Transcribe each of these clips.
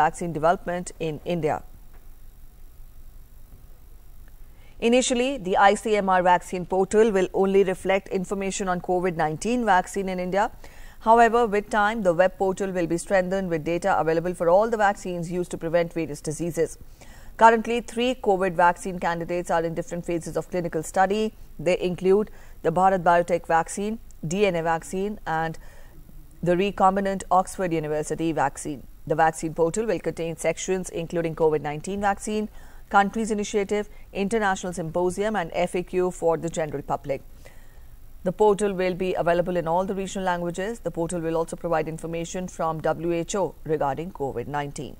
vaccine development in India. Initially, the ICMR vaccine portal will only reflect information on COVID 19 vaccine in India. However, with time, the web portal will be strengthened with data available for all the vaccines used to prevent various diseases. Currently, three COVID vaccine candidates are in different phases of clinical study. They include the Bharat Biotech vaccine, DNA vaccine, and the recombinant Oxford University vaccine. The vaccine portal will contain sections including COVID 19 vaccine, countries initiative, international symposium, and FAQ for the general public. The portal will be available in all the regional languages. The portal will also provide information from WHO regarding COVID 19.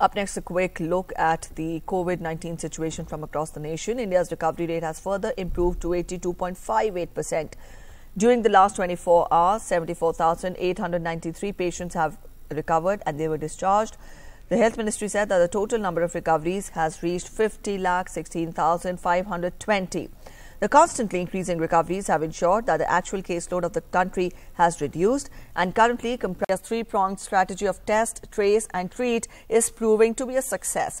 Up next, a quick look at the COVID 19 situation from across the nation. India's recovery rate has further improved to 82.58%. During the last 24 hours, 74,893 patients have recovered and they were discharged. The health ministry said that the total number of recoveries has reached 50 lakh 16,520. The constantly increasing recoveries have ensured that the actual caseload of the country has reduced and currently Compria's three-pronged strategy of test, trace and treat is proving to be a success.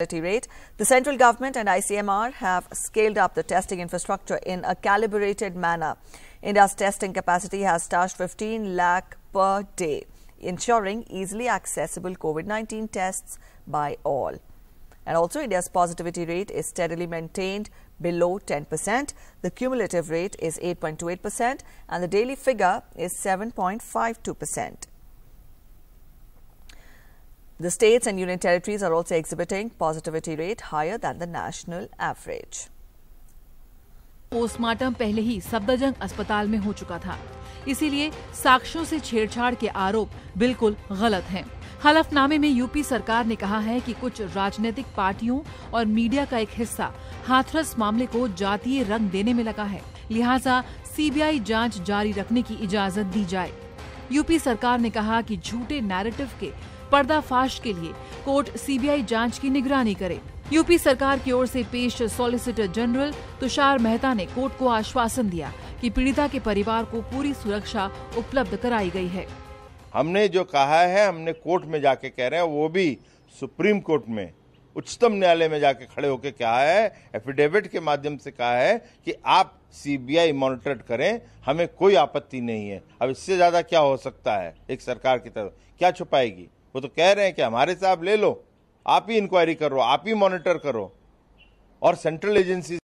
Rate. The central government and ICMR have scaled up the testing infrastructure in a calibrated manner. India's testing capacity has touched 15 lakh per day, ensuring easily accessible COVID-19 tests by all. And also India's positivity rate is steadily maintained below 10%. The cumulative rate is 8.28% and the daily figure is 7.52%. The states and union territories are also exhibiting positivity rate higher than the national average. Postmortem पहले ही सफदरजंग अस्पताल में हो चुका था इसीलिए साक्ष्यों से छेड़छाड़ के आरोप बिल्कुल गलत हैं। हलफनामे में यूपी सरकार ने कहा है कि कुछ राजनीतिक पार्टियों और मीडिया का एक हिस्सा हाथरस मामले को जातीय रंग देने में लगा है लिहाजा सीबीआई जांच जारी रखने की इजाजत दी जाए यूपी सरकार ने कहा कि झूठे नैरेटिव के पर्दाफाश के लिए कोर्ट सीबीआई जांच की निगरानी करे यूपी सरकार की ओर से पेश सॉलिसिटर जनरल तुषार मेहता ने कोर्ट को आश्वासन दिया कि पीड़िता के परिवार को पूरी सुरक्षा उपलब्ध कराई गई है हमने जो कहा है हमने कोर्ट में जाके कह रहे हैं वो भी सुप्रीम कोर्ट में उच्चतम न्यायालय में जाके खड़े होकर कहा है एफिडेविट के माध्यम से कहा है कि आप सीबीआई मॉनिटर करें हमें कोई आपत्ति नहीं है अब इससे ज्यादा क्या हो सकता है एक सरकार की तरफ क्या छुपाएगी वो तो कह रहे हैं कि हमारे से आप ले लो आप ही इंक्वायरी करो आप ही मॉनिटर करो और सेंट्रल एजेंसी